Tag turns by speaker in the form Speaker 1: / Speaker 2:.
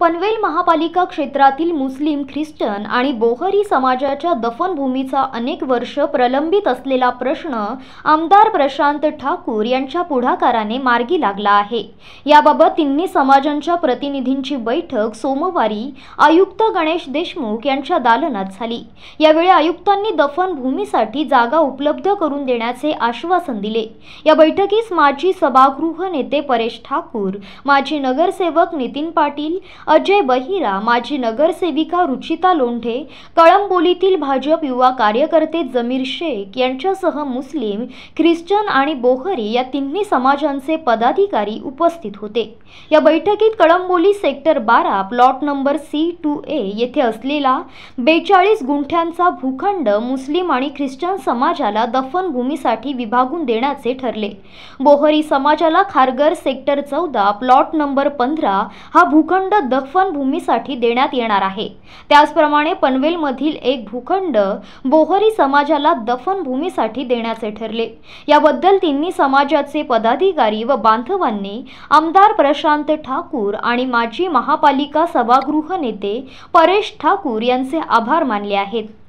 Speaker 1: पनवेल महापालिका क्षेत्रातील मुस्लिम ख्रिश्चन आणि बोहरी समाजाच्या दफनभूमीचा अनेक वर्ष प्रलंबित असलेला प्रश्न आमदार प्रशांत ठाकूर यांच्या पुढाकाराने मार्गी लागला आहे याबाबत तिन्ही समाजांच्या प्रतिनिधींची बैठक सोमवारी आयुक्त गणेश देशमुख यांच्या दालनात झाली यावेळी आयुक्तांनी दफनभूमीसाठी जागा उपलब्ध करून देण्याचे आश्वासन दिले या बैठकीस माजी सभागृह नेते परेश ठाकूर माजी नगरसेवक नितीन पाटील अजय बहिरा माजी नगरसेविका रुचिता लोंढे कळंबोलीतील भाजप युवा कार्यकर्ते जमीर शेख यांच्यासह मुस्लिम ख्रिश्चन आणि बोहरी या तिन्ही समाजांचे पदाधिकारी उपस्थित होते या बैठकीत कळंबोली सेक्टर बारा plot number C two A येथे असलेला बेचाळीस गुंठ्यांचा भूखंड मुस्लिम आणि ख्रिश्चन समाजाला दफनभूमीसाठी विभागून देण्याचे ठरले बोहरी समाजाला खारगर सेक्टर चौदा प्लॉट नंबर पंधरा हा भूखंड दफन भूमीसाठी देण्यात येणार आहे त्याचप्रमाणे पनवेलमधील एक भूखंड बोहरी समाजाला दफन भूमीसाठी देण्याचे ठरले याबद्दल तिन्ही समाजाचे पदाधिकारी व बांधवांनी आमदार प्रशांत ठाकूर आणि माजी महापालिका सभागृह नेते परेश ठाकूर यांचे आभार मानले आहेत